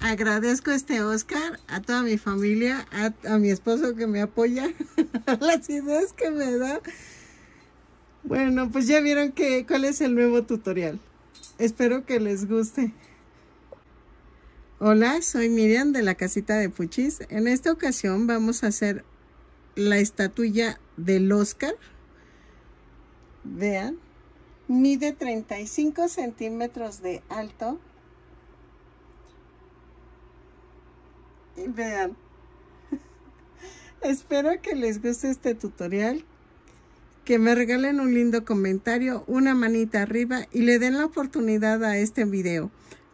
Agradezco este Oscar, a toda mi familia, a, mi esposo que me apoya, las ideas que me da. Bueno, pues ya vieron que, cuál es el nuevo tutorial. Espero que les guste. Hola, soy Miriam de la Casita de Puchis. En esta ocasión vamos a hacer la estatuilla del Oscar. Vean, mide 35 centímetros de alto vean. Espero que les guste este tutorial. Que me regalen un lindo comentario, una manita arriba y le den la oportunidad a este video.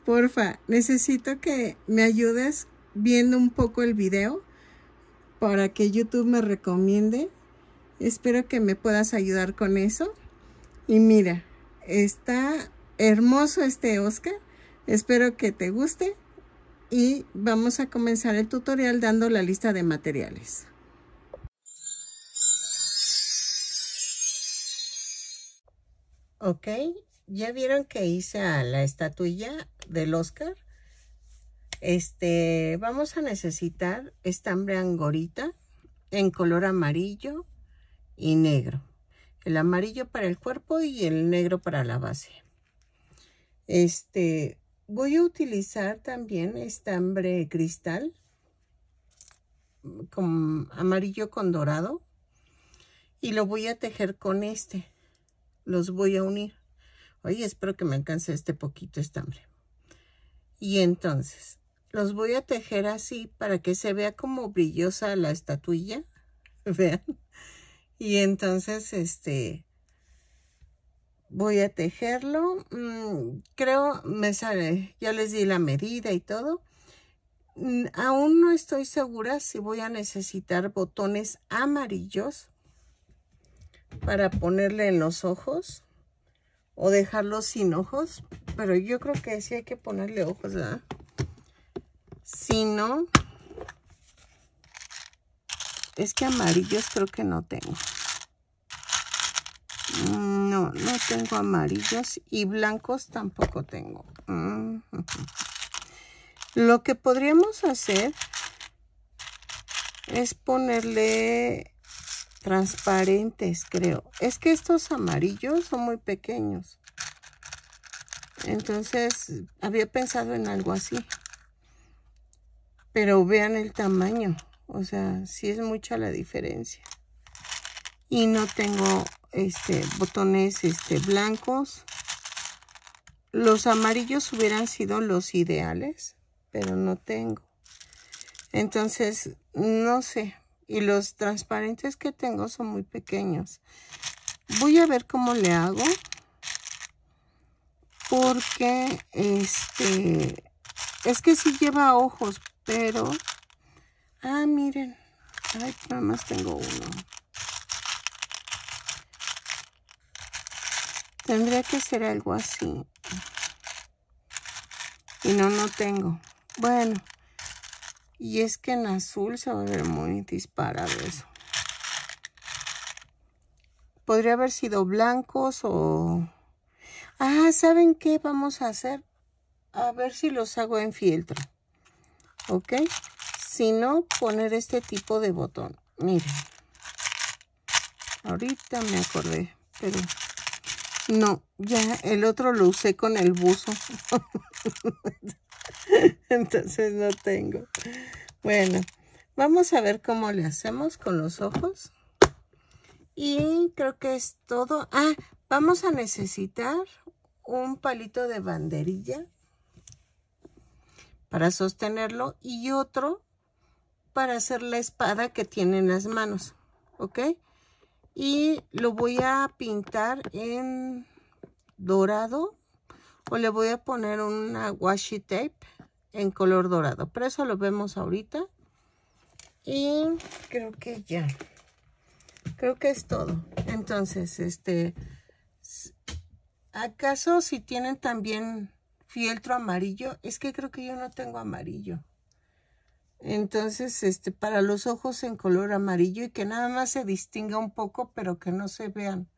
Porfa, necesito que me ayudes viendo un poco el video para que YouTube me recomiende. Espero que me puedas ayudar con eso. Y mira, está hermoso este Oscar. Espero que te guste y vamos a comenzar el tutorial dando la lista de materiales. Ok, ya vieron que hice a la estatuilla del Oscar. Este, vamos a necesitar estambre angorita en color amarillo y negro. El amarillo para el cuerpo y el negro para la base. Este, voy a utilizar también estambre cristal mm, con amarillo con dorado y lo voy a tejer con este los voy a unir oye espero que me alcance este poquito estambre y entonces los voy a tejer así para que se vea como brillosa la estatuilla vean y entonces este voy a tejerlo mm, creo me sale ya les di la medida y todo mm, aún no estoy segura si voy a necesitar botones amarillos para ponerle en los ojos o dejarlo sin ojos pero yo creo que sí hay que ponerle ojos ¿verdad? si no es que amarillos creo que no tengo Mm, no, no tengo amarillos y blancos tampoco tengo. Mm. Lo que podríamos hacer es ponerle transparentes, creo. Es que estos amarillos son muy pequeños. Entonces, había pensado en algo así. Pero vean el tamaño. O sea, sí es mucha la diferencia. Y no tengo este, botones este, blancos. Los amarillos hubieran sido los ideales, pero no tengo. Entonces, no sé. Y los transparentes que tengo son muy pequeños. Voy a ver cómo le hago. Porque, este, es que sí lleva ojos, pero... Ah, miren. Ay, nada más tengo uno. Tendría que ser algo así. Y no, no tengo. Bueno. Y es que en azul se va a ver muy disparado eso. Podría haber sido blancos o... Ah, ¿saben qué vamos a hacer? A ver si los hago en fieltro. ¿Ok? Si no, poner este tipo de botón. Miren. Ahorita me acordé, pero no, ya el otro lo usé con el buzo. Entonces no tengo. Bueno, vamos a ver cómo le hacemos con los ojos. Y creo que es todo. Ah, vamos a necesitar un palito de banderilla para sostenerlo y otro para hacer la espada que tiene en las manos. ¿Ok? y lo voy a pintar en dorado o le voy a poner una washi tape en color dorado pero eso lo vemos ahorita y creo que ya creo que es todo entonces este acaso si tienen también fieltro amarillo es que creo que yo no tengo amarillo entonces, este, para los ojos en color amarillo y que nada más se distinga un poco, pero que no se vean.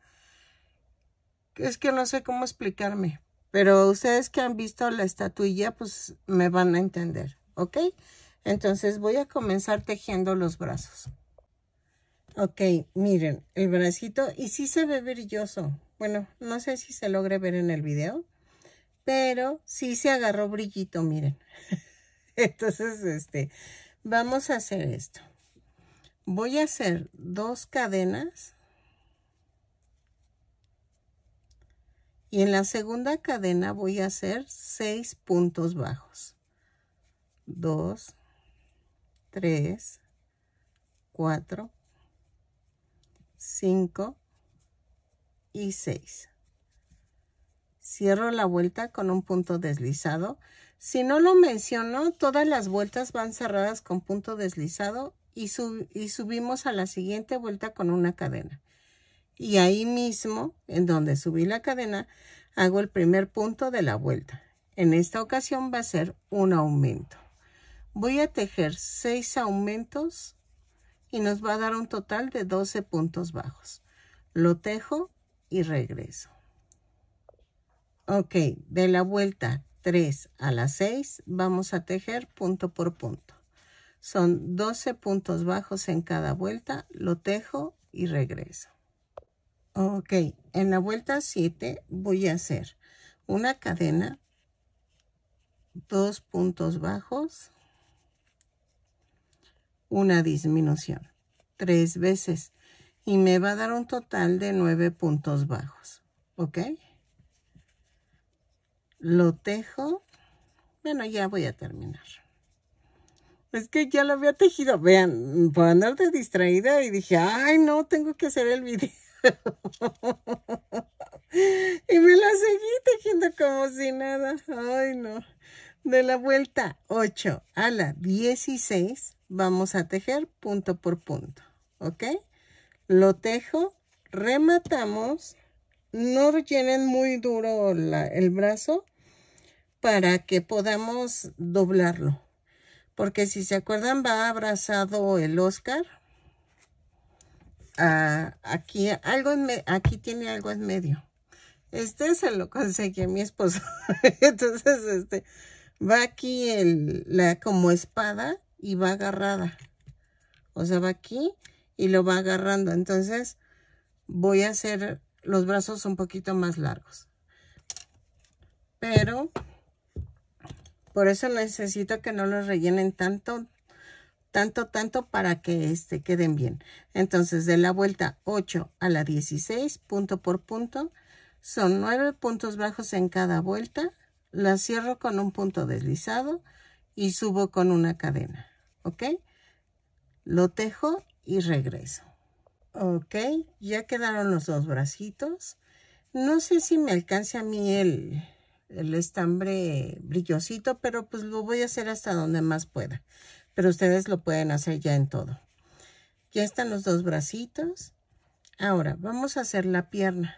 Es que no sé cómo explicarme, pero ustedes que han visto la estatuilla, pues me van a entender, ¿ok? Entonces voy a comenzar tejiendo los brazos. Ok, miren, el bracito, y sí se ve brilloso. Bueno, no sé si se logre ver en el video, pero sí se agarró brillito, miren. Entonces, este, vamos a hacer esto. Voy a hacer dos cadenas. Y en la segunda cadena voy a hacer seis puntos bajos. Dos, tres, cuatro, cinco y seis. Cierro la vuelta con un punto deslizado. Si no lo menciono, todas las vueltas van cerradas con punto deslizado y, subimos a la siguiente vuelta con una cadena. Y ahí mismo, en donde subí la cadena, hago el primer punto de la vuelta. En esta ocasión va a ser un aumento. Voy a tejer 6 aumentos y nos va a dar un total de 12 puntos bajos. Lo tejo y regreso. Ok, de la vuelta 3 a las 6 vamos a tejer punto por punto. Son 12 puntos bajos en cada vuelta, lo tejo y regreso. Ok, en la vuelta 7 voy a hacer una cadena, dos puntos bajos, una disminución, tres veces. Y me va a dar un total de nueve puntos bajos, ¿ok? lo tejo. Bueno, ya voy a terminar. Es que ya lo había tejido. Vean, por andar distraída y dije, ay, no, tengo que hacer el video. y me la seguí tejiendo como si nada. Ay, no. De la vuelta 8 a la 16 vamos a tejer punto por punto. ¿Ok? Lo tejo, rematamos no rellenen muy duro el brazo para que podamos doblarlo. Porque si se acuerdan, va abrazado el Oscar. Ah, aquí, algo aquí tiene algo en medio. Este se lo conseguí a mi esposo. Entonces, este va aquí el, la, como espada y va agarrada. O sea, va aquí y lo va agarrando. Entonces, voy a hacer los brazos un poquito más largos. Pero por eso necesito que no los rellenen tanto, tanto, tanto para que este, queden bien. Entonces de la vuelta 8 a la 16, punto por punto, son 9 puntos bajos en cada vuelta. La cierro con un punto deslizado y subo con una cadena. ¿Ok? Lo tejo y regreso. Ok, ya quedaron los dos bracitos. No sé si me alcance a mí el, el estambre brillosito, pero pues lo voy a hacer hasta donde más pueda. Pero ustedes lo pueden hacer ya en todo. Ya están los dos bracitos. Ahora, vamos a hacer la pierna.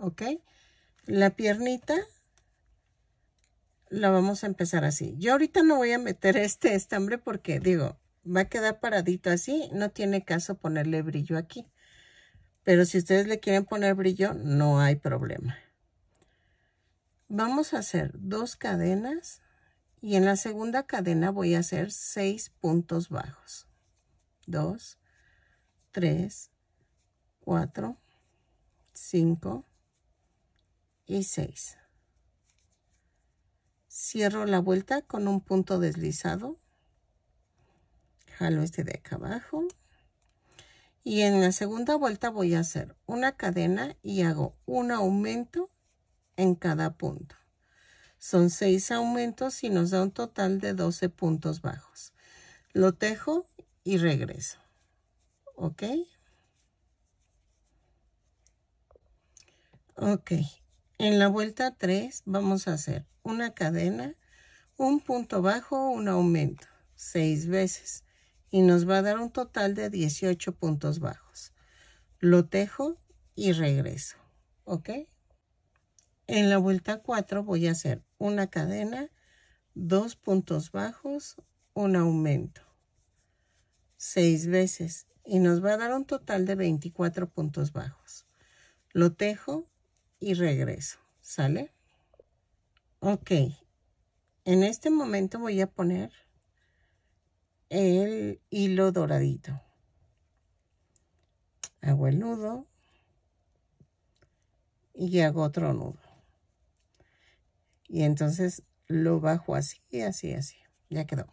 ¿Ok? La piernita la vamos a empezar así. Yo ahorita no voy a meter este estambre porque, digo, va a quedar paradito así. No tiene caso ponerle brillo aquí. Pero si ustedes le quieren poner brillo, no hay problema. Vamos a hacer dos cadenas y en la segunda cadena voy a hacer seis puntos bajos. Dos, tres, cuatro, cinco y seis. Cierro la vuelta con un punto deslizado jalo este de acá abajo y en la segunda vuelta voy a hacer una cadena y hago un aumento en cada punto son seis aumentos y nos da un total de 12 puntos bajos lo tejo y regreso ok ok en la vuelta 3 vamos a hacer una cadena un punto bajo un aumento seis veces y nos va a dar un total de 18 puntos bajos. Lo tejo y regreso, ¿ok? En la vuelta 4 voy a hacer una cadena, dos puntos bajos, un aumento. Seis veces y nos va a dar un total de 24 puntos bajos. Lo tejo y regreso, ¿sale? Ok, en este momento voy a poner el hilo doradito. Hago el nudo y hago otro nudo. Y entonces lo bajo así, así, así. Ya quedó.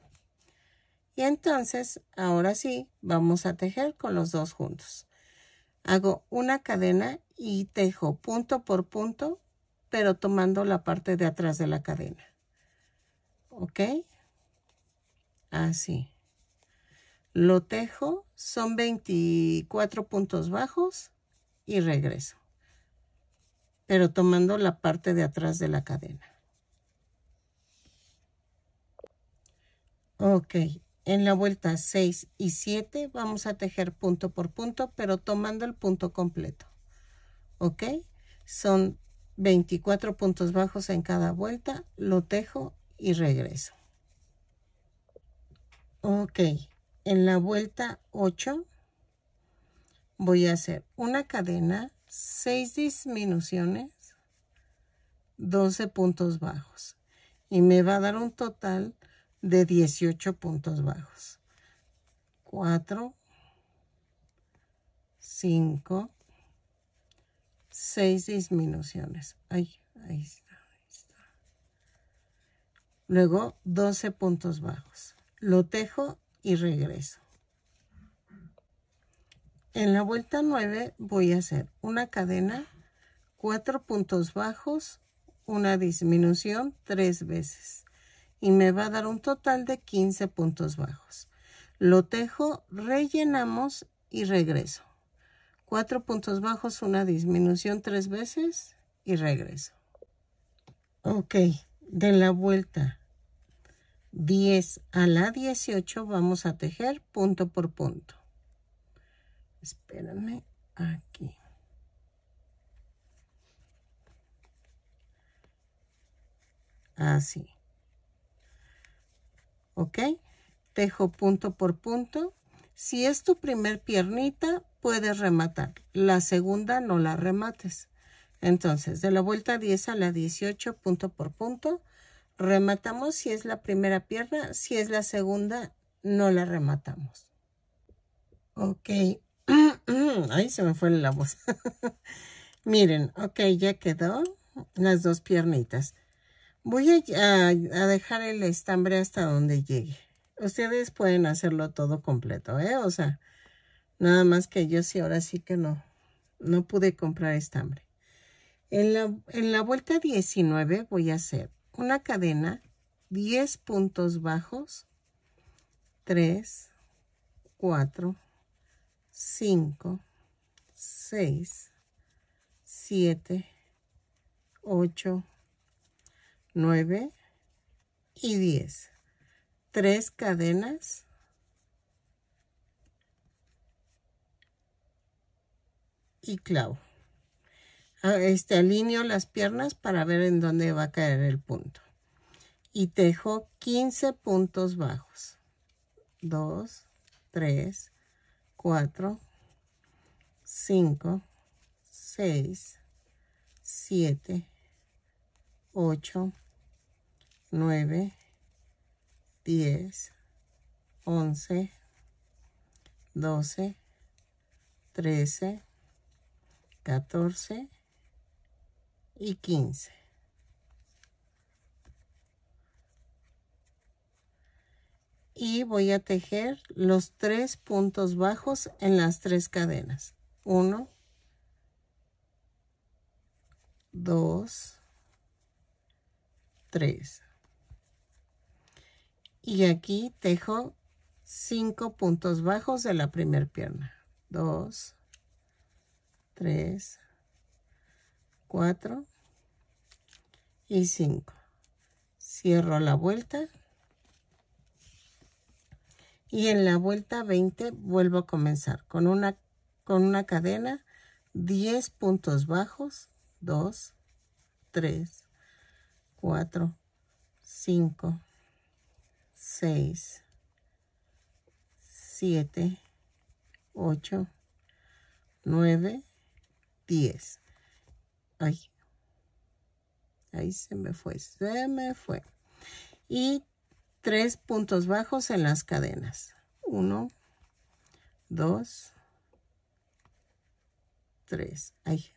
Y entonces, ahora sí, vamos a tejer con los dos juntos. Hago una cadena y tejo punto por punto, pero tomando la parte de atrás de la cadena. ¿Ok? Así lo tejo, son 24 puntos bajos y regreso. Pero tomando la parte de atrás de la cadena. Ok, en la vuelta 6 y 7 vamos a tejer punto por punto, pero tomando el punto completo. Ok, son 24 puntos bajos en cada vuelta, lo tejo y regreso. Ok, en la vuelta 8 voy a hacer una cadena, 6 disminuciones, 12 puntos bajos y me va a dar un total de 18 puntos bajos. 4, 5, 6 disminuciones. Ahí, ahí está, Luego 12 puntos bajos. Lo tejo y regreso. En la vuelta 9 voy a hacer una cadena, cuatro puntos bajos, una disminución tres veces y me va a dar un total de 15 puntos bajos. Lo tejo, rellenamos y regreso. Cuatro puntos bajos, una disminución tres veces y regreso. Ok, de la vuelta 10 a la 18 vamos a tejer punto por punto. Espérame aquí. Así. ¿Ok? Tejo punto por punto. Si es tu primer piernita, puedes rematar. La segunda no la remates. Entonces, de la vuelta 10 a la 18, punto por punto, Rematamos si es la primera pierna, si es la segunda, no la rematamos. Ok. Ahí se me fue la voz. Miren, ok, ya quedó las dos piernitas. Voy a, dejar el estambre hasta donde llegue. Ustedes pueden hacerlo todo completo, ¿eh? O sea, nada más que yo sí, ahora sí que no, no pude comprar estambre. En la, en la vuelta 19 voy a hacer una cadena, 10 puntos bajos, 3, 4, 5, 6, 7, 8, 9 y 10. Tres cadenas. Y clavo. Ah, este, alineo las piernas para ver en dónde va a caer el punto. Y tejo 15 puntos bajos. 2, 3, 4, 5, 6, 7, 8, 9, 10, 11, 12, 13, 14, y 15. Y voy a tejer los tres puntos bajos en las tres cadenas. 1, 2, 3. Y aquí tejo 5 puntos bajos de la primera pierna. 2, 3, 4, y 5 cierro la vuelta y en la vuelta 20 vuelvo a comenzar con una con una cadena 10 puntos bajos 2 3 4 5 6 7 8 9 10 Ay, Ahí se me fue, se me fue. Y tres puntos bajos en las cadenas. Uno, dos, tres. Ahí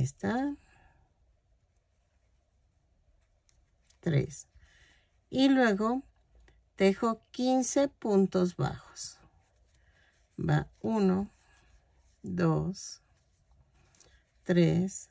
está. Tres. Y luego tejo 15 puntos bajos. Va uno dos tres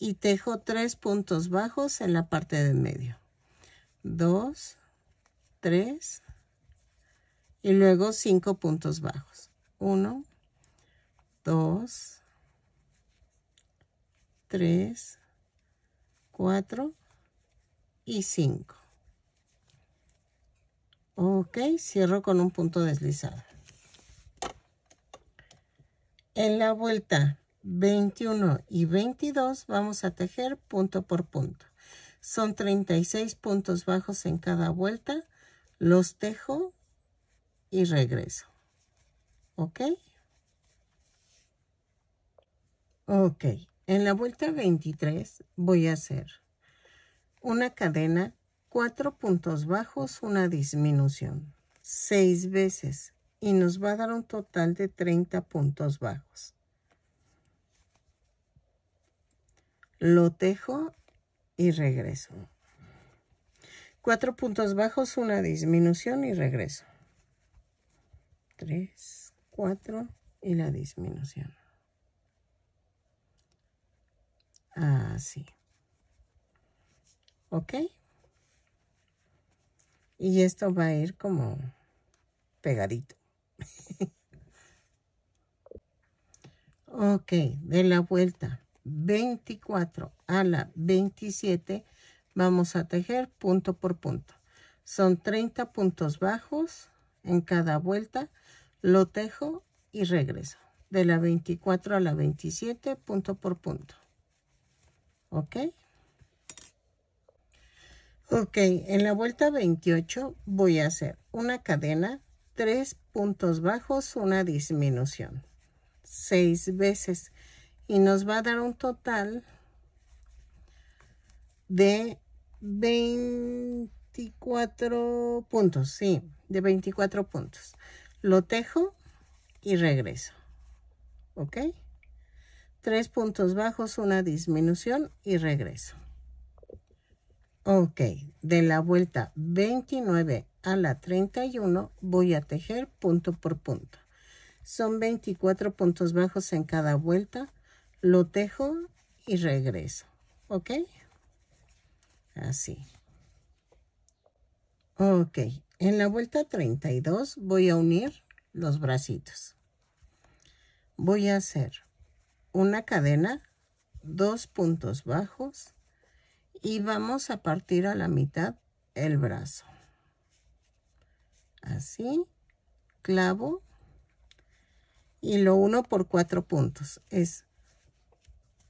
y tejo tres puntos bajos en la parte de en medio. 2, 3 y luego 5 puntos bajos. 1, 2, 3, 4 y 5. Ok, cierro con un punto deslizado. En la vuelta 21 y 22 vamos a tejer punto por punto. Son 36 puntos bajos en cada vuelta. Los tejo y regreso. ¿Ok? Ok. En la vuelta 23 voy a hacer una cadena, cuatro puntos bajos, una disminución. Seis veces. Y nos va a dar un total de 30 puntos bajos. lo tejo y regreso. Cuatro puntos bajos, una disminución y regreso. Tres, cuatro y la disminución. Así. ¿Ok? Y esto va a ir como pegadito. ok, de la vuelta. 24 a la 27 vamos a tejer punto por punto. Son 30 puntos bajos en cada vuelta, lo tejo y regreso. De la 24 a la 27 punto por punto. ¿Ok? Ok, en la vuelta 28 voy a hacer una cadena, tres puntos bajos, una disminución. seis veces y nos va a dar un total de 24 puntos, sí, de 24 puntos. Lo tejo y regreso, ¿ok? Tres puntos bajos, una disminución y regreso. Ok, de la vuelta 29 a la 31 voy a tejer punto por punto. Son 24 puntos bajos en cada vuelta lo tejo y regreso, ¿ok? Así. Ok, en la vuelta 32 voy a unir los bracitos. Voy a hacer una cadena, dos puntos bajos y vamos a partir a la mitad el brazo. Así, clavo y lo uno por cuatro puntos. Es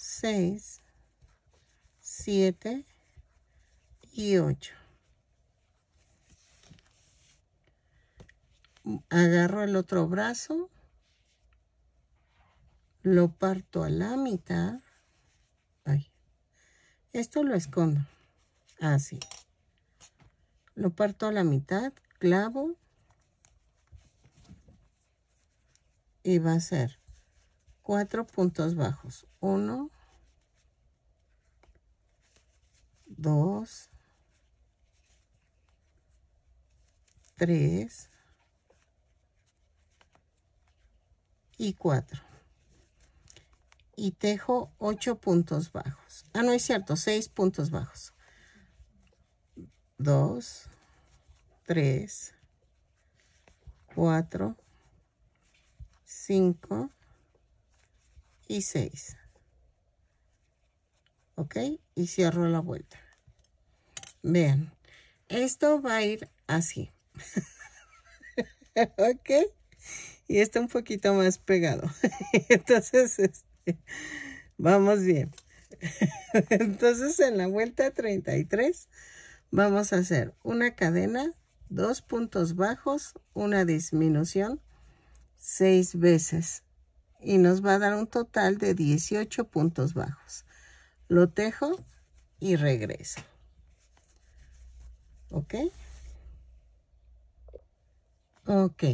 6, 7 y 8. Agarro el otro brazo, lo parto a la mitad. esto lo escondo. Así. Lo parto a la mitad, clavo y va a ser cuatro puntos bajos. Uno, dos, tres y cuatro. Y tejo ocho puntos bajos. Ah, no es cierto, seis puntos bajos. Dos, tres, cuatro, cinco, y 6. ¿Ok? Y cierro la vuelta. Vean, esto va a ir así. ¿Ok? Y está un poquito más pegado. Entonces, este, vamos bien. Entonces, en la vuelta 33, vamos a hacer una cadena, dos puntos bajos, una disminución, seis veces y nos va a dar un total de 18 puntos bajos. Lo tejo y regreso. ¿Ok? Ok.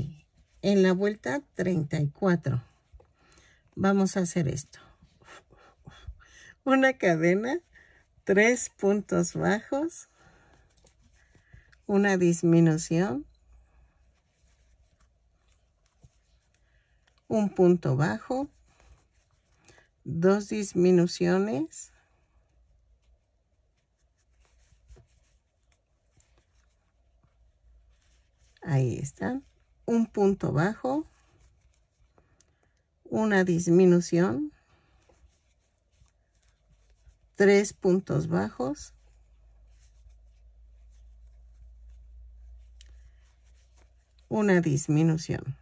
En la vuelta 34 vamos a hacer esto. Una cadena, tres puntos bajos, una disminución, un punto bajo, dos disminuciones, ahí están, un punto bajo, una disminución, tres puntos bajos, una disminución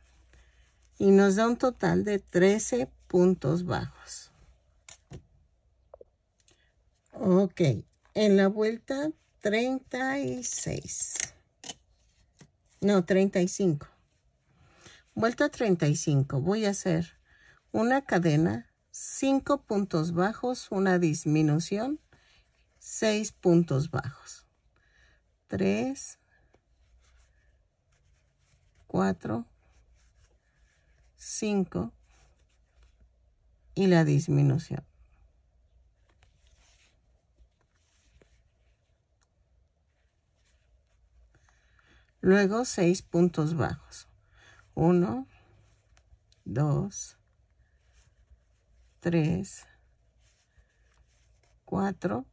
y nos da un total de 13 puntos bajos. Ok, en la vuelta 36. No, 35. Vuelta 35. Voy a hacer una cadena, 5 puntos bajos, una disminución, 6 puntos bajos. 3, 4, 5 y la disminución. Luego 6 puntos bajos. 1, 2, 3, 4,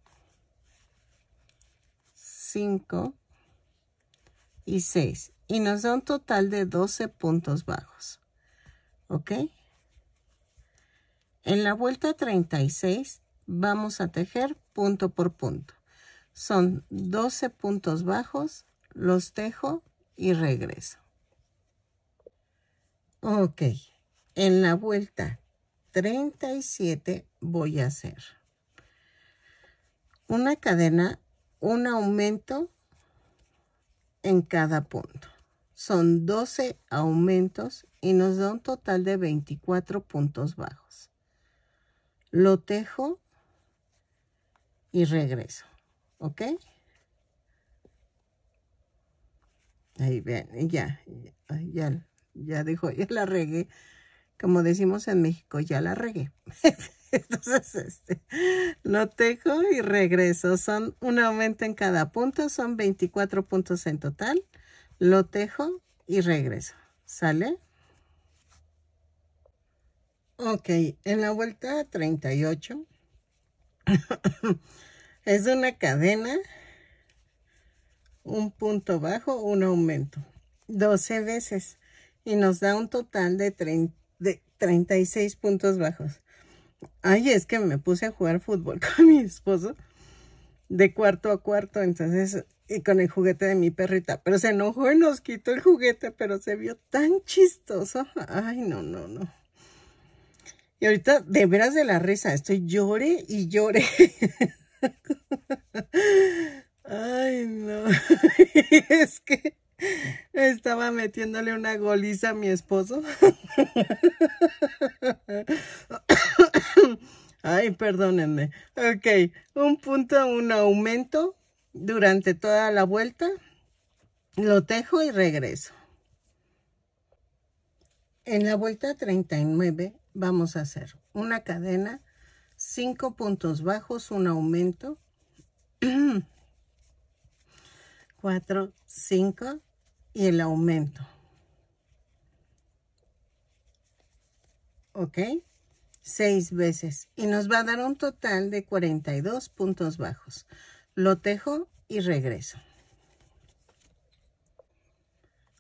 5 y 6. Y nos da un total de 12 puntos bajos. ¿ok? En la vuelta 36 vamos a tejer punto por punto. Son 12 puntos bajos, los tejo y regreso. Ok, en la vuelta 37 voy a hacer una cadena, un aumento en cada punto. Son 12 aumentos y nos da un total de 24 puntos bajos. Lo tejo y regreso, ¿ok? Ahí ven, ya, ya, ya dijo, ya la regué. Como decimos en México, ya la regué. Entonces, este, lo tejo y regreso. Son un aumento en cada punto, son 24 puntos en total. Lo tejo y regreso. ¿Sale? Ok, en la vuelta 38 es una cadena, un punto bajo, un aumento, 12 veces y nos da un total de, de 36 puntos bajos. Ay, es que me puse a jugar fútbol con mi esposo de cuarto a cuarto, entonces, y con el juguete de mi perrita. Pero se enojó y nos quitó el juguete, pero se vio tan chistoso. Ay, no, no, no. Y ahorita, de veras de la risa, estoy llore y llore. Ay, no. es que estaba metiéndole una goliza a mi esposo. Ay, perdónenme. Ok, un punto, un aumento durante toda la vuelta. Lo tejo y regreso. En la vuelta 39 vamos a hacer una cadena, cinco puntos bajos, un aumento, 4, 5 y el aumento. ¿Ok? Seis veces y nos va a dar un total de 42 puntos bajos. Lo tejo y regreso.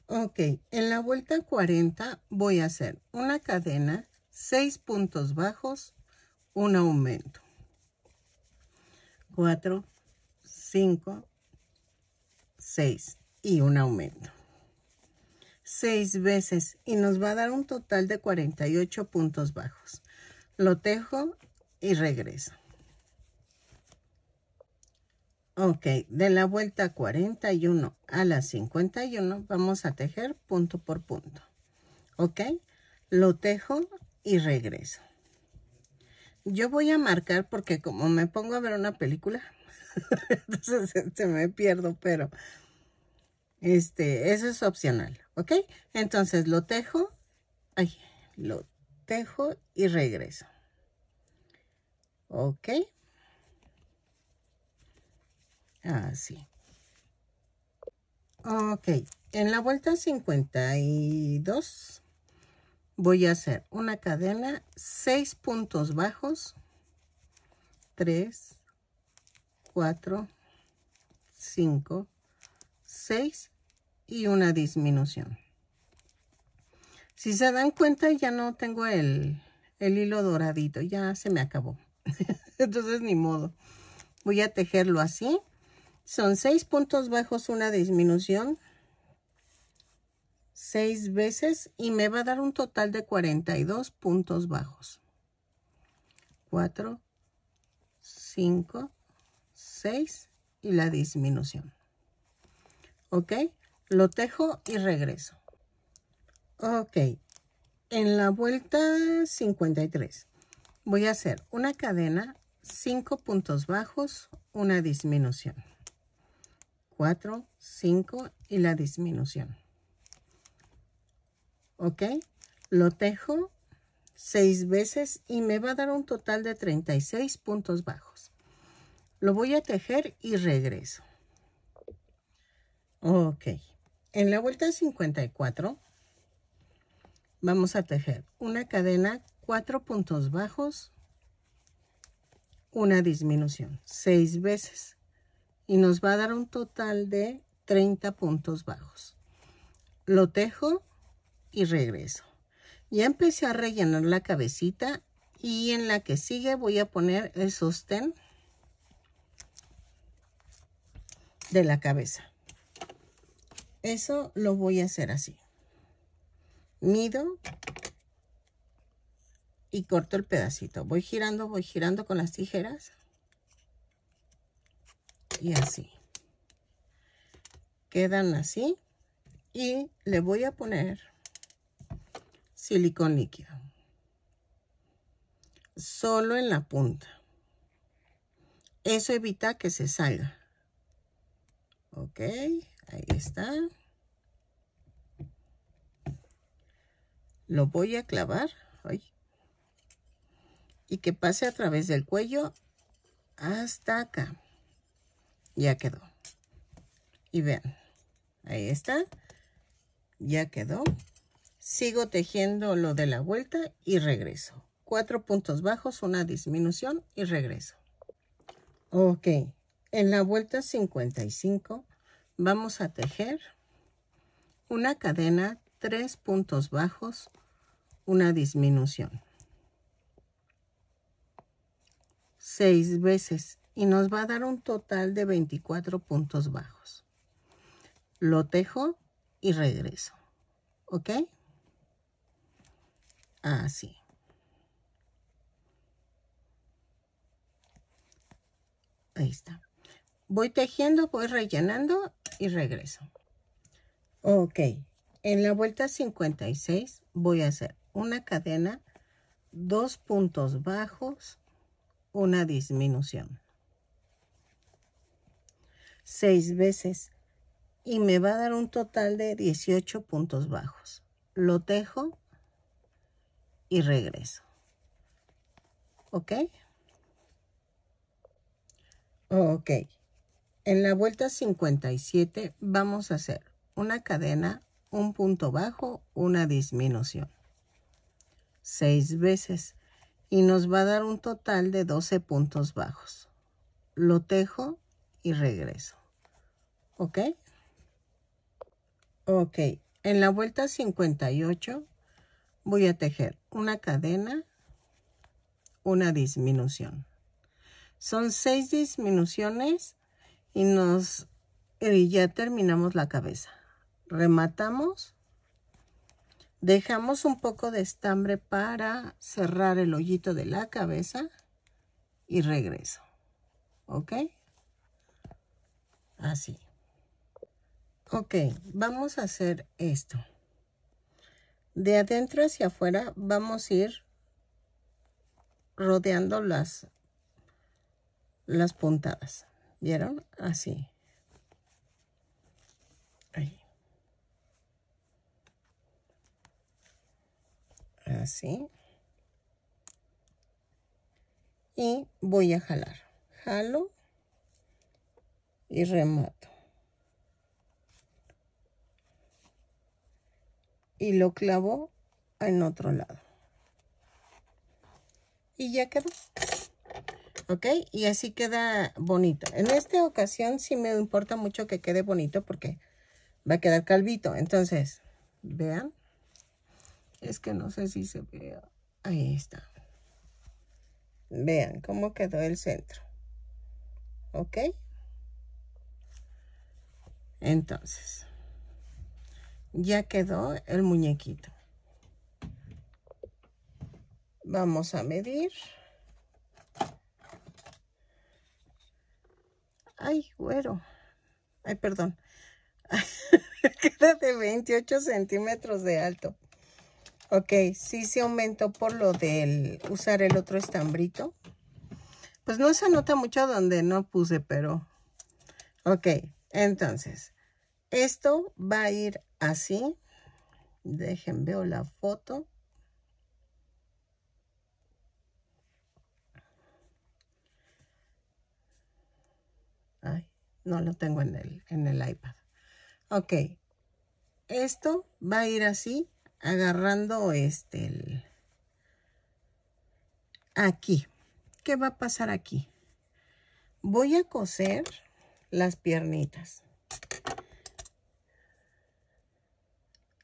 Ok, en la vuelta 40 voy a hacer una cadena, 6 puntos bajos, un aumento. 4, 5, 6 y un aumento. 6 veces y nos va a dar un total de 48 puntos bajos. Lo tejo y regreso. Ok, de la vuelta 41 a la 51 vamos a tejer punto por punto. Ok, lo tejo y regreso. Yo voy a marcar porque como me pongo a ver una película, entonces me pierdo, pero este, eso es opcional, ¿ok? Entonces lo tejo, ay, lo tejo y regreso. ¿Ok? Así. Ah, ok, en la vuelta 52 voy a hacer una cadena, seis puntos bajos, 3, 4, 5, 6 y una disminución. Si se dan cuenta ya no tengo el, hilo doradito, ya se me acabó. Entonces ni modo. Voy a tejerlo así. Son seis puntos bajos, una disminución, 6 veces y me va a dar un total de 42 puntos bajos. 4, 5, 6 y la disminución. ¿Ok? Lo tejo y regreso. Ok. En la vuelta 53 voy a hacer una cadena, 5 puntos bajos, una disminución. 4, 5 y la disminución. ¿ok? Lo tejo seis veces y me va a dar un total de 36 puntos bajos. Lo voy a tejer y regreso. Ok, en la vuelta 54 vamos a tejer una cadena, cuatro puntos bajos, una disminución, seis veces. Y nos va a dar un total de 30 puntos bajos. Lo tejo y regreso. Ya empecé a rellenar la cabecita y en la que sigue voy a poner el sostén de la cabeza. Eso lo voy a hacer así. Mido y corto el pedacito. Voy girando, voy girando con las tijeras. Y así. Quedan así. Y le voy a poner silicón líquido. Solo en la punta. Eso evita que se salga. Ok, ahí está. Lo voy a clavar. Y que pase a través del cuello hasta acá. Ya quedó. Y vean, ahí está. Ya quedó sigo tejiendo lo de la vuelta y regreso. Cuatro puntos bajos, una disminución y regreso. Ok, en la vuelta 55 vamos a tejer una cadena, tres puntos bajos, una disminución. Seis veces y nos va a dar un total de 24 puntos bajos. Lo tejo y regreso. ¿Ok? así. Ah, Ahí está. Voy tejiendo, voy rellenando y regreso. Ok, en la vuelta 56 voy a hacer una cadena, dos puntos bajos, una disminución. Seis veces y me va a dar un total de 18 puntos bajos. Lo tejo y regreso. ¿Ok? Ok. En la vuelta 57 vamos a hacer una cadena, un punto bajo, una disminución. Seis veces. Y nos va a dar un total de 12 puntos bajos. Lo tejo y regreso. ¿Ok? Ok. En la vuelta 58 voy a tejer una cadena, una disminución. Son seis disminuciones y nos ya terminamos la cabeza. Rematamos. Dejamos un poco de estambre para cerrar el hoyito de la cabeza y regreso. ¿Ok? Así. Ok, vamos a hacer esto de adentro hacia afuera vamos a ir rodeando las, las puntadas. ¿Vieron? Así. Así. Y voy a jalar. Jalo y remato. y lo clavo en otro lado. Y ya quedó. ¿Ok? Y así queda bonito. En esta ocasión sí me importa mucho que quede bonito porque va a quedar calvito. Entonces, vean. Es que no sé si se ve. Ahí está. Vean cómo quedó el centro. ¿Ok? Entonces ya quedó el muñequito. Vamos a medir. Ay, güero. Ay, perdón. Queda de 28 centímetros de alto. Ok, sí se aumentó por lo del usar el otro estambrito. Pues no se nota mucho donde no puse, pero... Ok, entonces, esto va a ir así. Dejen, veo la foto. no lo tengo en el, iPad. Ok. Esto va a ir así, agarrando este, aquí. ¿Qué va a pasar aquí? Voy a coser las piernitas.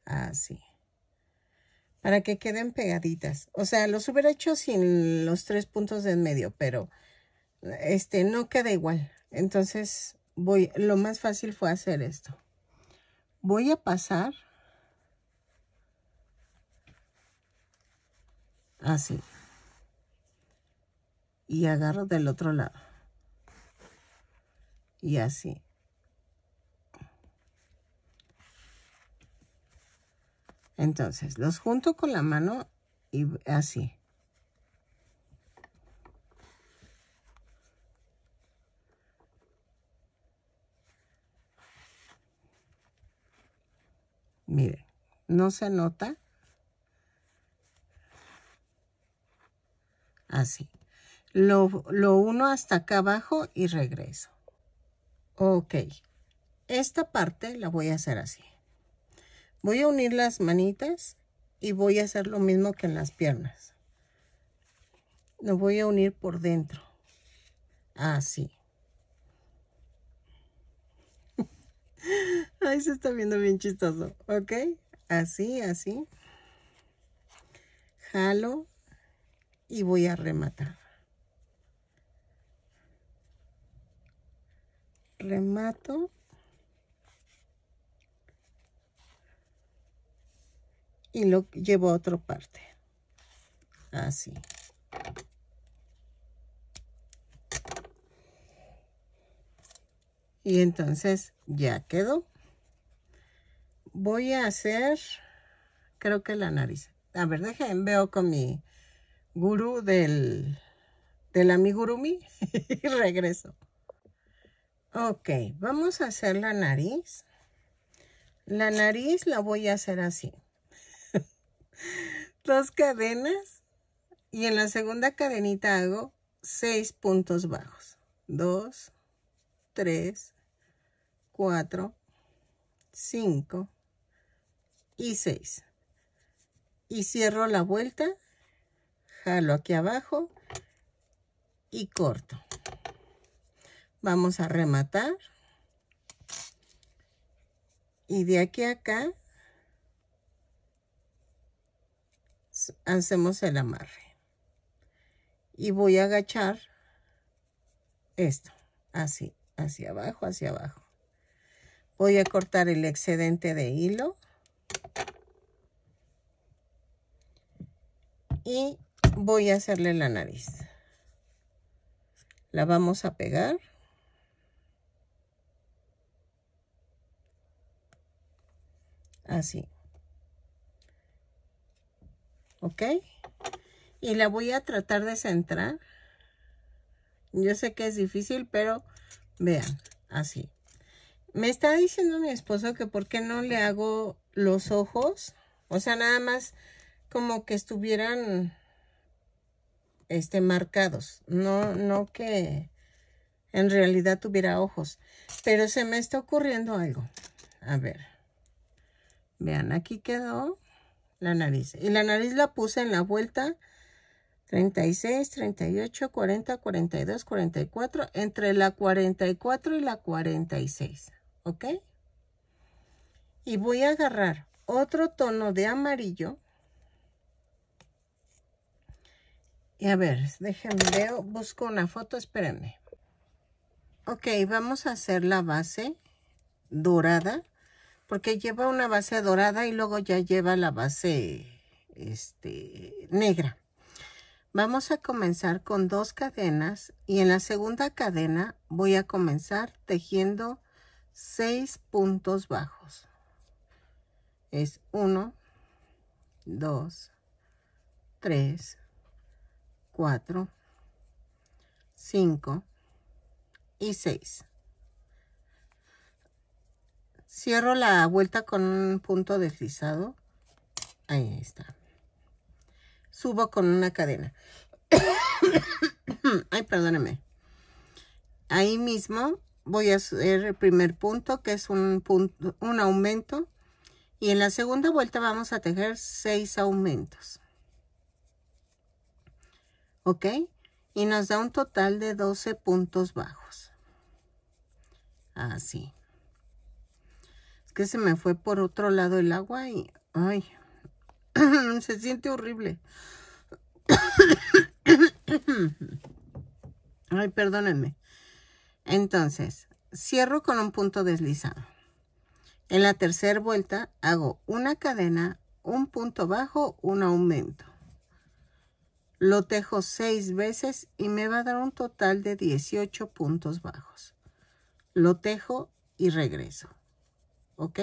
Así. Ah, Para que queden pegaditas. O sea, los hubiera hecho sin los tres puntos de en medio, pero este no queda igual. Entonces, voy, lo más fácil fue hacer esto. Voy a pasar así. Y agarro del otro lado. Y así. Entonces, los junto con la mano y así. Miren, no se nota. Así. Lo, lo uno hasta acá abajo y regreso. Ok. Esta parte la voy a hacer así. Voy a unir las manitas y voy a hacer lo mismo que en las piernas. Lo voy a unir por dentro. Así. Ahí se está viendo bien chistoso, ¿ok? Así, así. Jalo y voy a rematar. Remato y lo llevo a otra parte. Así. Y entonces ya quedó. Voy a hacer, creo que la nariz. A ver, déjenme. veo con mi gurú del, del amigurumi y regreso. Ok, vamos a hacer la nariz. La nariz la voy a hacer así dos cadenas y en la segunda cadenita hago seis puntos bajos. Dos, tres, cuatro, cinco y seis. Y cierro la vuelta, jalo aquí abajo y corto. Vamos a rematar. Y de aquí acá hacemos el amarre y voy a agachar esto así hacia abajo hacia abajo voy a cortar el excedente de hilo y voy a hacerle la nariz la vamos a pegar así ¿ok? Y la voy a tratar de centrar. Yo sé que es difícil, pero vean, así. Me está diciendo mi esposo que por qué no le hago los ojos, o sea, nada más como que estuvieran este, marcados, no, no que en realidad tuviera ojos. Pero se me está ocurriendo algo. A ver. Vean, aquí quedó la nariz. Y la nariz la puse en la vuelta 36, 38, 40, 42, 44, entre la 44 y la 46, ¿ok? Y voy a agarrar otro tono de amarillo. Y a ver, déjenme, veo, busco una foto, espérenme. Ok, vamos a hacer la base dorada porque lleva una base dorada y luego ya lleva la base este, negra. Vamos a comenzar con dos cadenas y en la segunda cadena voy a comenzar tejiendo seis puntos bajos. Es 1, 2, 3, 4, 5 y 6. Cierro la vuelta con un punto deslizado. Ahí está. Subo con una cadena. Ay, perdóname. Ahí mismo voy a hacer el primer punto, que es un, punto, un aumento. Y en la segunda vuelta vamos a tejer seis aumentos. ¿Ok? Y nos da un total de 12 puntos bajos. Así que se me fue por otro lado el agua y, se siente horrible. Ay, perdónenme. Entonces, cierro con un punto deslizado. En la tercera vuelta hago una cadena, un punto bajo, un aumento. Lo tejo seis veces y me va a dar un total de 18 puntos bajos. Lo tejo y regreso. ¿ok?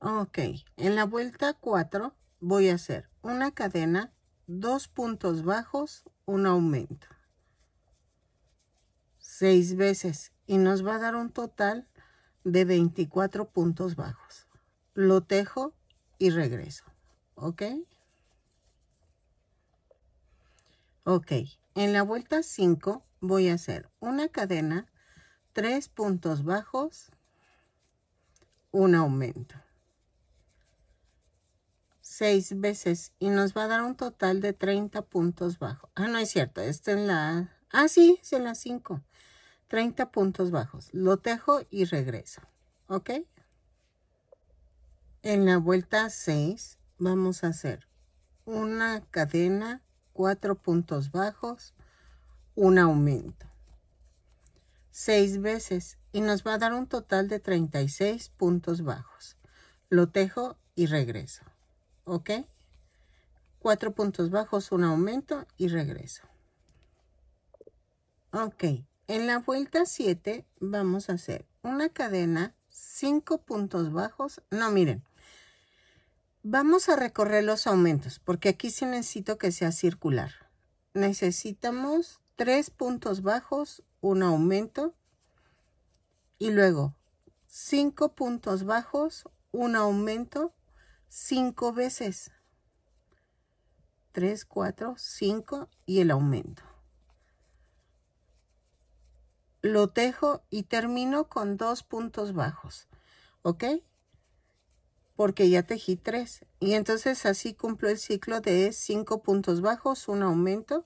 Ok, en la vuelta 4 voy a hacer una cadena, dos puntos bajos, un aumento. Seis veces y nos va a dar un total de 24 puntos bajos. Lo tejo y regreso, ¿ok? Ok, en la vuelta 5 voy a hacer una cadena, tres puntos bajos, un aumento. Seis veces y nos va a dar un total de 30 puntos bajos. Ah, no es cierto, está en la... Ah, sí, es en la 5. 30 puntos bajos. Lo tejo y regreso. ¿Ok? En la vuelta 6 vamos a hacer una cadena, cuatro puntos bajos, un aumento seis veces y nos va a dar un total de 36 puntos bajos. Lo tejo y regreso. ¿Ok? Cuatro puntos bajos, un aumento y regreso. Ok, en la vuelta 7 vamos a hacer una cadena, cinco puntos bajos. No, miren, vamos a recorrer los aumentos porque aquí sí necesito que sea circular. Necesitamos tres puntos bajos, un aumento. Y luego cinco puntos bajos, un aumento, cinco veces. tres cuatro cinco y el aumento. Lo tejo y termino con dos puntos bajos. ¿Ok? Porque ya tejí 3. Y entonces así cumplo el ciclo de cinco puntos bajos, un aumento,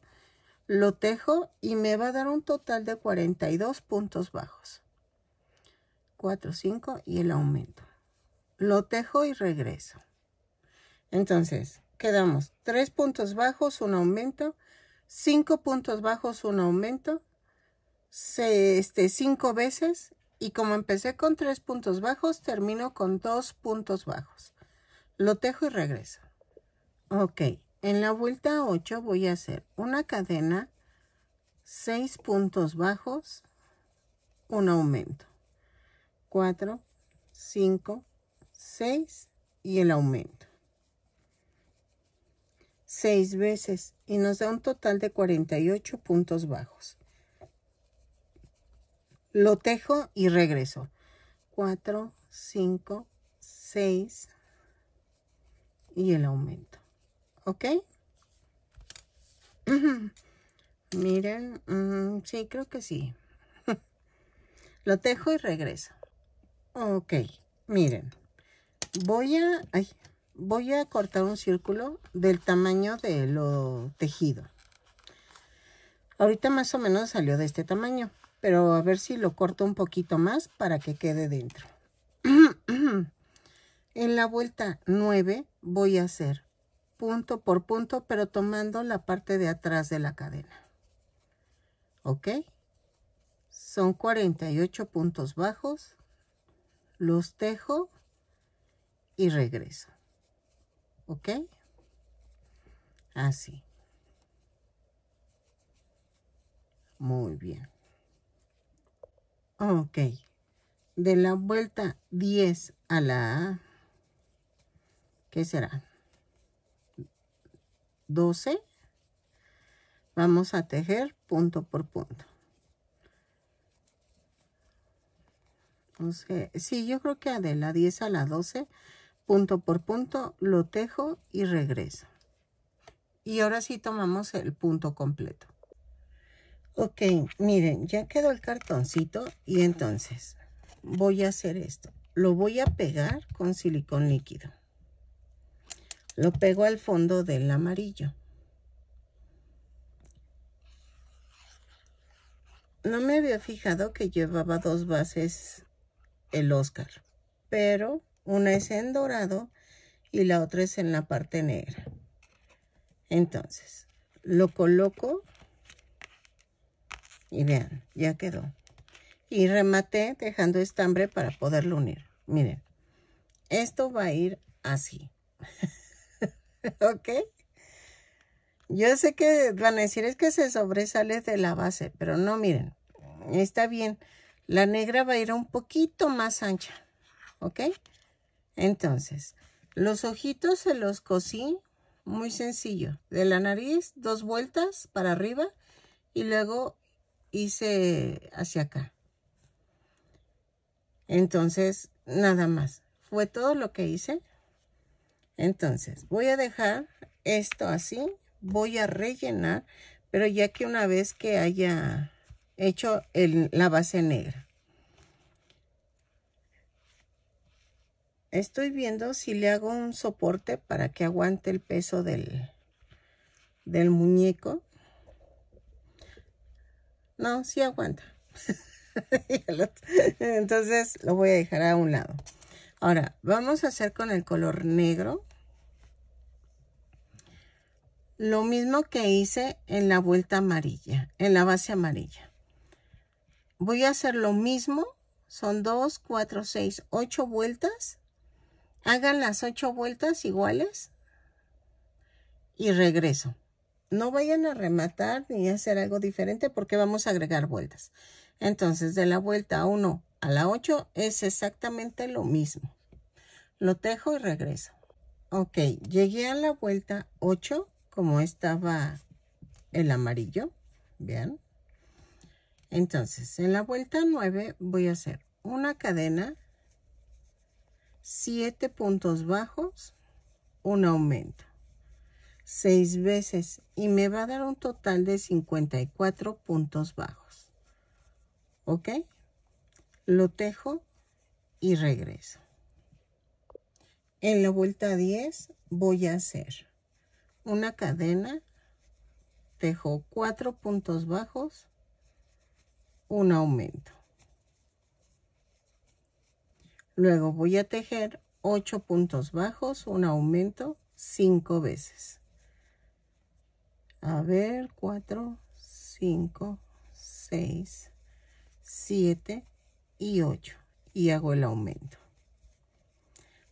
lo tejo y me va a dar un total de 42 puntos bajos. 4, 5 y el aumento. Lo tejo y regreso. Entonces, quedamos 3 puntos bajos, un aumento, 5 puntos bajos, un aumento, este, 5 veces y como empecé con 3 puntos bajos, termino con 2 puntos bajos. Lo tejo y regreso. Ok, en la vuelta 8 voy a hacer una cadena, 6 puntos bajos, un aumento. 4, 5, 6 y el aumento. 6 veces y nos da un total de 48 puntos bajos. Lo tejo y regreso. 4, 5, 6 y el aumento. ¿Ok? Miren, mm, sí, creo que sí. Lo tejo y regreso. Ok, miren. Voy a, voy a cortar un círculo del tamaño de lo tejido. Ahorita más o menos salió de este tamaño, pero a ver si lo corto un poquito más para que quede dentro. en la vuelta 9 voy a hacer punto por punto, pero tomando la parte de atrás de la cadena. ¿Ok? Son 48 puntos bajos, los tejo y regreso. ¿Ok? Así. Muy bien. Ok. De la vuelta 10 a la... ¿Qué será? 12 vamos a tejer punto por punto entonces sí yo creo que de la 10 a la 12 punto por punto lo tejo y regreso y ahora sí tomamos el punto completo ok miren ya quedó el cartoncito y entonces voy a hacer esto lo voy a pegar con silicón líquido lo pego al fondo del amarillo. No me había fijado que llevaba dos bases el Oscar, pero una es en dorado y la otra es en la parte negra. Entonces, lo coloco y vean, ya quedó. Y rematé dejando estambre para poderlo unir. Miren, esto va a ir así. ¿ok? Yo sé que van a decir, es que se sobresale de la base, pero no, miren, está bien. La negra va a ir un poquito más ancha, ¿ok? Entonces, los ojitos se los cosí muy sencillo. De la nariz, dos vueltas para arriba y luego hice hacia acá. Entonces, nada más. Fue todo lo que hice. Entonces, voy a dejar esto así. Voy a rellenar, pero ya que una vez que haya hecho la base negra. Estoy viendo si le hago un soporte para que aguante el peso del, del muñeco. No, sí aguanta. Entonces lo voy a dejar a un lado. Ahora, vamos a hacer con el color negro. Lo mismo que hice en la vuelta amarilla, en la base amarilla. Voy a hacer lo mismo. Son 2, 4, 6, 8 vueltas. Hagan las 8 vueltas iguales. Y regreso. No vayan a rematar ni a hacer algo diferente porque vamos a agregar vueltas. Entonces, de la vuelta 1, a la 8 es exactamente lo mismo. Lo tejo y regreso. Ok, llegué a la vuelta 8 como estaba el amarillo. bien Entonces, en la vuelta 9 voy a hacer una cadena, 7 puntos bajos, un aumento. 6 veces y me va a dar un total de 54 puntos bajos. ¿Ok? lo tejo y regreso. En la vuelta 10 voy a hacer una cadena, tejo 4 puntos bajos, un aumento. Luego voy a tejer 8 puntos bajos, un aumento 5 veces. A ver, 4, 5, 6, 7, y 8 y hago el aumento.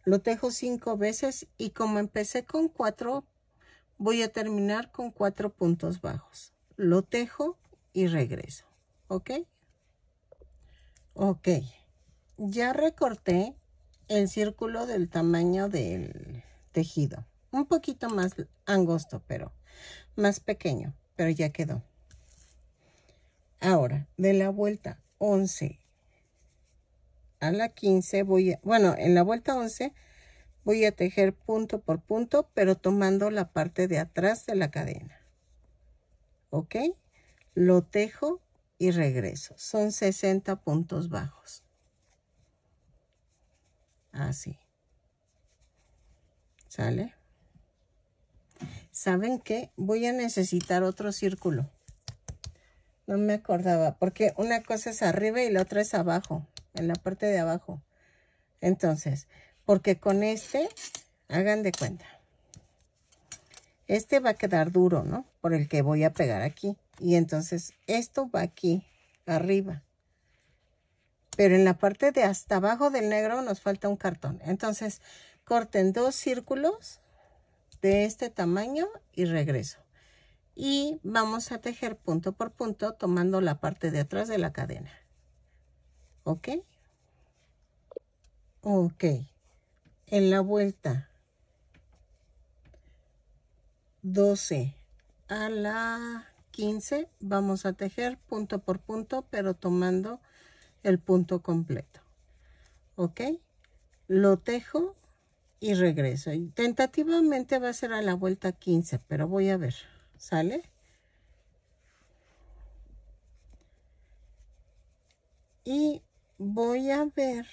Lo tejo cinco veces y como empecé con 4, voy a terminar con cuatro puntos bajos. Lo tejo y regreso, ¿ok? Ok, ya recorté el círculo del tamaño del tejido. Un poquito más angosto, pero más pequeño, pero ya quedó. Ahora, de la vuelta 11 a la 15 voy a, bueno, en la vuelta 11 voy a tejer punto por punto, pero tomando la parte de atrás de la cadena. ¿Ok? Lo tejo y regreso. Son 60 puntos bajos. Así. ¿Sale? ¿Saben que Voy a necesitar otro círculo. No me acordaba, porque una cosa es arriba y la otra es abajo en la parte de abajo. Entonces, porque con este, hagan de cuenta. Este va a quedar duro, ¿no? Por el que voy a pegar aquí. Y entonces esto va aquí, arriba. Pero en la parte de hasta abajo del negro nos falta un cartón. Entonces, corten dos círculos de este tamaño y regreso. Y vamos a tejer punto por punto tomando la parte de atrás de la cadena. ¿Ok? Ok. En la vuelta. 12 a la 15 vamos a tejer punto por punto, pero tomando el punto completo. ¿Ok? Lo tejo y regreso. tentativamente va a ser a la vuelta 15, pero voy a ver. ¿Sale? Y voy a ver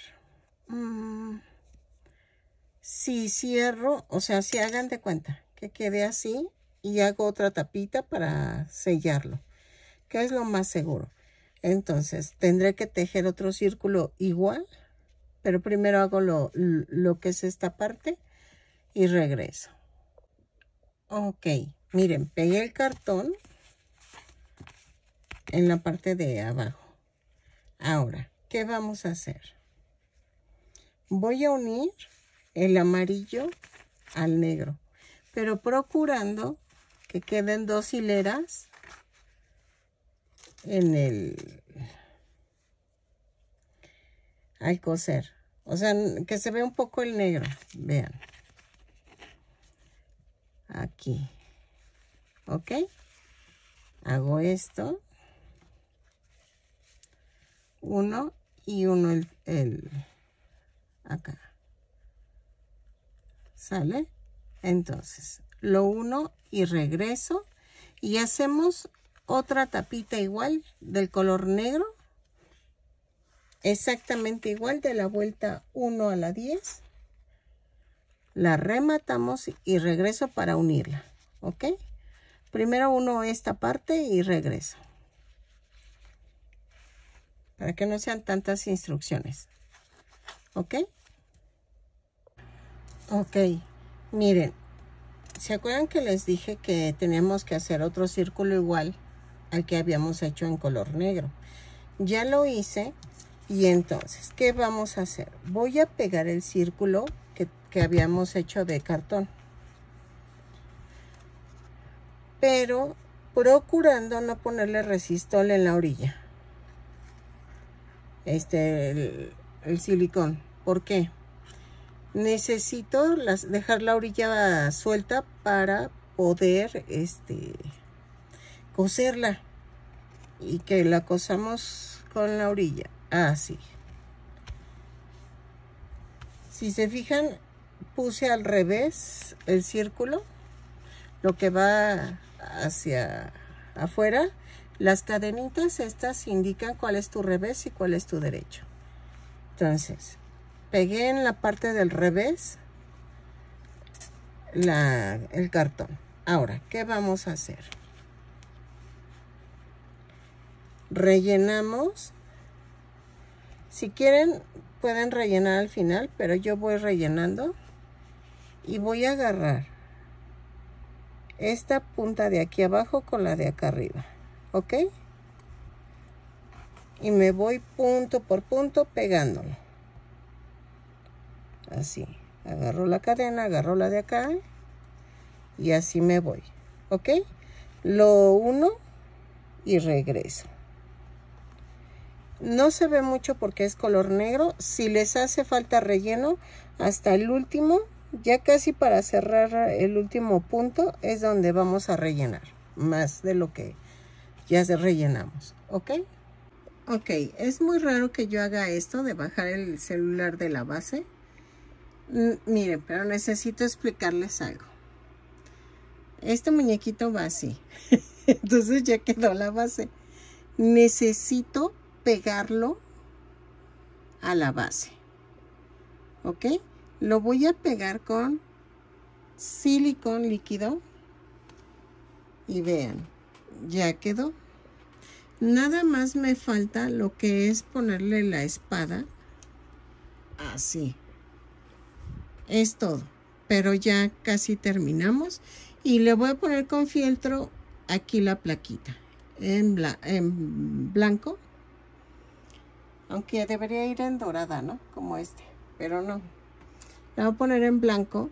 mm, si cierro, o sea, si hagan de cuenta que quede así y hago otra tapita para sellarlo, que es lo más seguro. Entonces, tendré que tejer otro círculo igual, pero primero hago lo, lo que es esta parte y regreso. Ok, miren, pegué el cartón en la parte de abajo. Ahora, ¿qué vamos a hacer? Voy a unir el amarillo al negro, pero procurando que queden dos hileras en el al coser. O sea, que se vea un poco el negro, vean. Aquí. ¿Ok? Hago esto. Uno y uno el, acá. ¿Sale? Entonces, lo uno y regreso y hacemos otra tapita igual del color negro exactamente igual de la vuelta 1 a la 10 la rematamos y regreso para unirla ok primero uno esta parte y regreso para que no sean tantas instrucciones. ¿Ok? Ok, miren, ¿se acuerdan que les dije que teníamos que hacer otro círculo igual al que habíamos hecho en color negro? Ya lo hice y entonces, ¿qué vamos a hacer? Voy a pegar el círculo que, que habíamos hecho de cartón. Pero procurando no ponerle resistol en la orilla este, el, silicón. porque Necesito las, dejar la orilla suelta para poder este, coserla y que la cosamos con la orilla. Así. Ah, si se fijan, puse al revés el círculo, lo que va hacia afuera las cadenitas estas indican cuál es tu revés y cuál es tu derecho. Entonces, pegué en la parte del revés la, el cartón. Ahora, ¿qué vamos a hacer? Rellenamos. Si quieren, pueden rellenar al final, pero yo voy rellenando. Y voy a agarrar esta punta de aquí abajo con la de acá arriba ok y me voy punto por punto pegándolo así agarro la cadena agarro la de acá y así me voy ok lo uno y regreso no se ve mucho porque es color negro si les hace falta relleno hasta el último ya casi para cerrar el último punto es donde vamos a rellenar más de lo que ya se rellenamos, ¿ok? Ok, es muy raro que yo haga esto de bajar el celular de la base. miren, pero necesito explicarles algo. Este muñequito va así. Entonces ya quedó la base. Necesito pegarlo a la base. ¿Ok? Lo voy a pegar con silicón líquido. Y vean, ya quedó. Nada más me falta lo que es ponerle la espada así. Es todo. Pero ya casi terminamos. Y le voy a poner con fieltro aquí la plaquita. En, en blanco. Aunque debería ir en dorada, ¿no? Como este. Pero no. La voy a poner en blanco.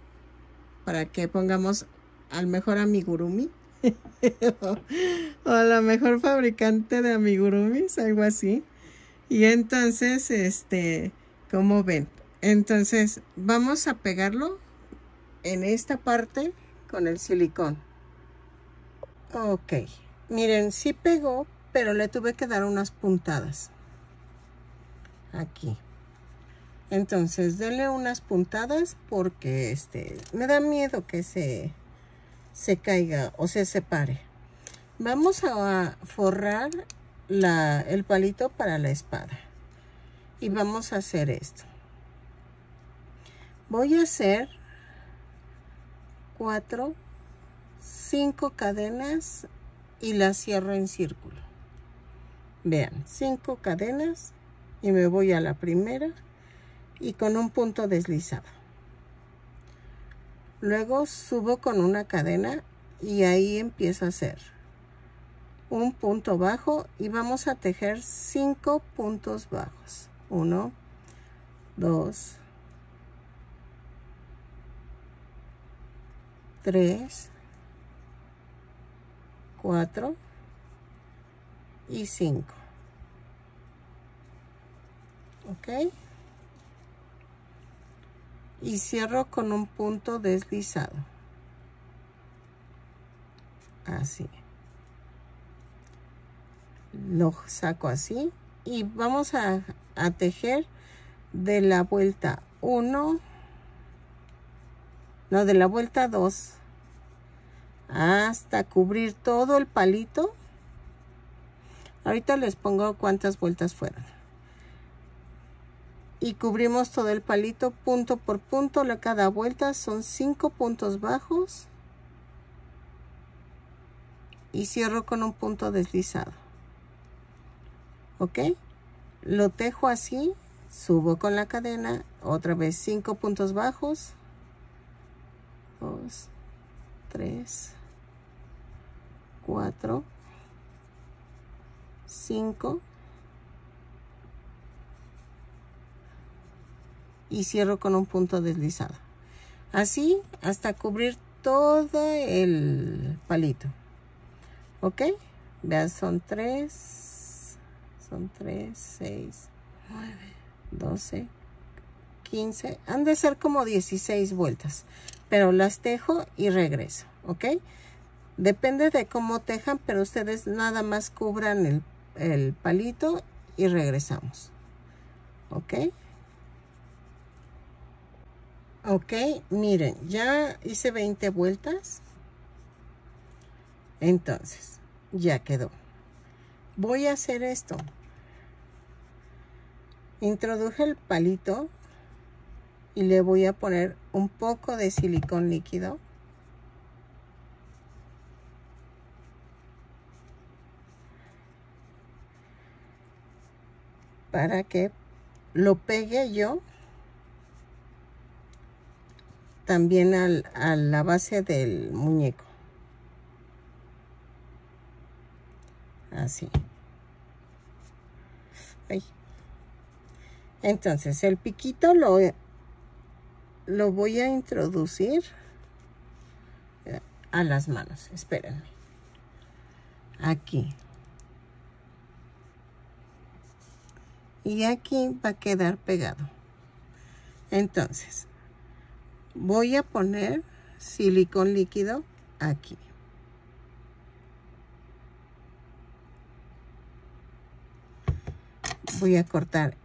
Para que pongamos al mejor amigurumi. o la mejor fabricante de amigurumis, algo así. Y entonces, este, como ven? Entonces, vamos a pegarlo en esta parte con el silicón. Ok, miren, sí pegó, pero le tuve que dar unas puntadas. Aquí. Entonces, denle unas puntadas porque este me da miedo que se se caiga o se separe. Vamos a forrar la, el palito para la espada. Y vamos a hacer esto. Voy a hacer 4, 5 cadenas y la cierro en círculo. Vean, 5 cadenas y me voy a la primera y con un punto deslizado. Luego subo con una cadena y ahí empiezo a hacer un punto bajo y vamos a tejer 5 puntos bajos. 1, 2, 3, 4 y 5. ¿Ok? y cierro con un punto deslizado así lo saco así y vamos a, tejer de la vuelta 1 no de la vuelta 2 hasta cubrir todo el palito ahorita les pongo cuántas vueltas fueron y cubrimos todo el palito punto por punto la cada vuelta son cinco puntos bajos y cierro con un punto deslizado ok lo tejo así subo con la cadena otra vez cinco puntos bajos 2 3 4 5 y cierro con un punto deslizado. Así hasta cubrir todo el palito. ¿Ok? Vean, son 3, son 3, 6, 9, 12, 15. Han de ser como 16 vueltas, pero las tejo y regreso. ¿Ok? Depende de cómo tejan, pero ustedes nada más cubran el, el palito y regresamos. ¿Ok? ok miren ya hice 20 vueltas entonces ya quedó voy a hacer esto introduje el palito y le voy a poner un poco de silicón líquido para que lo pegue yo también al, a la base del muñeco. Así. Entonces el piquito lo, lo voy a introducir eh, a las manos. Espérenme. Aquí. Y aquí va a quedar pegado. Entonces, voy a poner silicón líquido aquí. Voy a cortar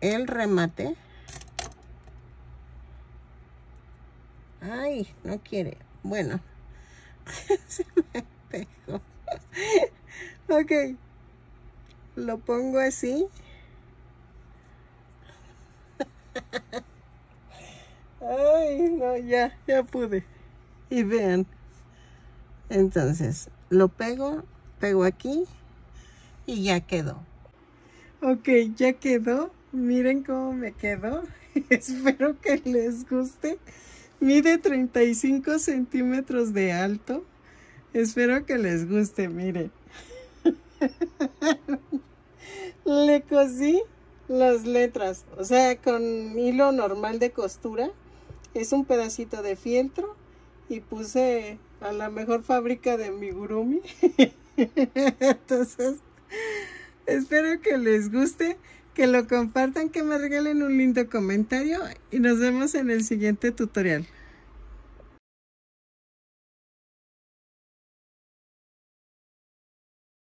el remate. Ay, no quiere. Bueno, se me pegó. ok, lo pongo así. Ay, no, ya, ya pude. Y vean. Entonces, lo pego, pego aquí y ya quedó. Ok, ya quedó. Miren cómo me quedó. Espero que les guste. Mide 35 centímetros de alto. Espero que les guste, miren. Le cosí las letras, o sea, con hilo normal de costura es un pedacito de fieltro y puse a la mejor fábrica de mi migurumi. Entonces, espero que les guste, que lo compartan, que me regalen un lindo comentario y nos vemos en el siguiente tutorial.